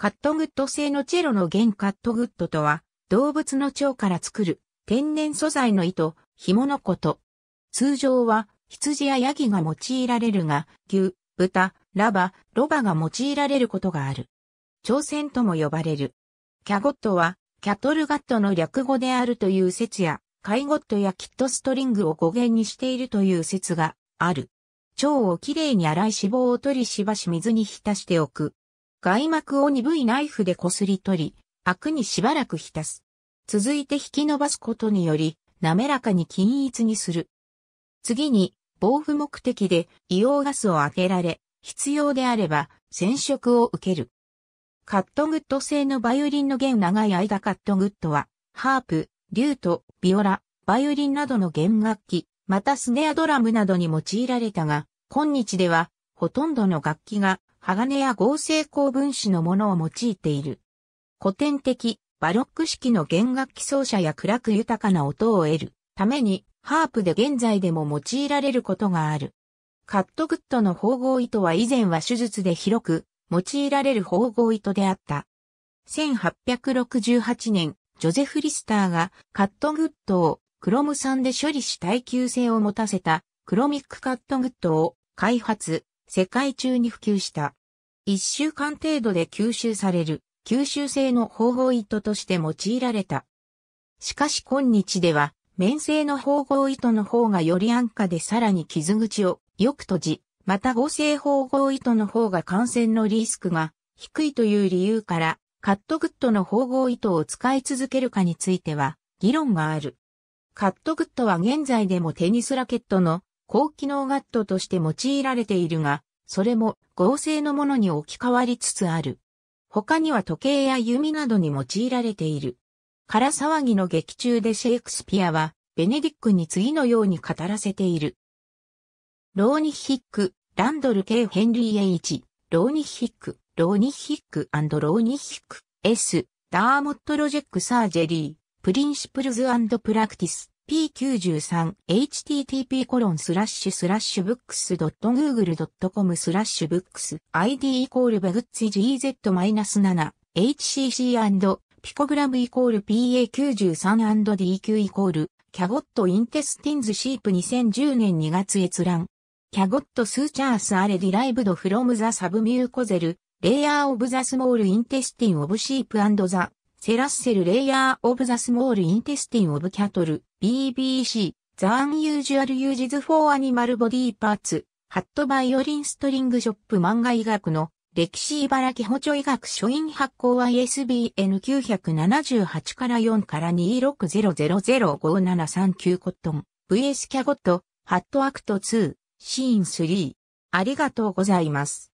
カットグッド製のチェロの弦カットグッドとは、動物の腸から作る天然素材の糸、紐のこと。通常は羊やヤギが用いられるが、牛、豚、ラバ、ロバが用いられることがある。朝鮮とも呼ばれる。キャゴットは、キャトルガットの略語であるという説や、カイゴットやキットストリングを語源にしているという説がある。腸をきれいに洗い脂肪を取りしばし水に浸しておく。外膜を鈍いナイフでこすり取り、悪にしばらく浸す。続いて引き伸ばすことにより、滑らかに均一にする。次に、防腐目的で硫黄ガスを当てられ、必要であれば染色を受ける。カットグッド製のバイオリンの弦長い間カットグッドは、ハープ、リュート、ビオラ、バイオリンなどの弦楽器、またスネアドラムなどに用いられたが、今日ではほとんどの楽器が鋼や合成鋼分子のものを用いている。古典的、バロック式の弦楽器奏者や暗く豊かな音を得るために、ハープで現在でも用いられることがある。カットグッドの縫合糸は以前は手術で広く用いられる縫合糸であった。1868年、ジョゼフ・リスターがカットグッドをクロム酸で処理し耐久性を持たせたクロミックカットグッドを開発、世界中に普及した。一週間程度で吸収される、吸収性の方法糸として用いられた。しかし今日では、綿製の縫合糸の方がより安価でさらに傷口をよく閉じ、また合成縫合糸の方が感染のリスクが低いという理由から、カットグッドの縫合糸を使い続けるかについては議論がある。カットグッドは現在でもテニスラケットの高機能ガットとして用いられているが、それも合成のものに置き換わりつつある。他には時計や弓などに用いられている。から騒ぎの劇中でシェイクスピアは、ベネディックに次のように語らせている。ローニヒック、ランドル K. ヘンリー H、ローニヒック、ローニヒックローニヒック、S、ダーモットロジェックサージェリー、プリンシプルズプラクティス。p http://books.google.com スラッシュ books id イコールベグッツ gz-7 hcc& ピコグラムイコール PA93&DQ イコールキャゴットインテスティンズシープ2010年2月閲覧キャゴットスーチャースアレディライブドフロムザサブミューコゼルレイヤーオブザスモールインテスティンオブシープザセラッセルレイヤーオブザスモールインテスティンオブキャトル BBC、The Unusual Uses for Animal Body Parts、ハットバイオリンストリングショップ漫画医学の歴史茨城補助医学書院発行 ISBN 978から4から260005739コットン VS キャゴットハットアクト2シーン3ありがとうございます。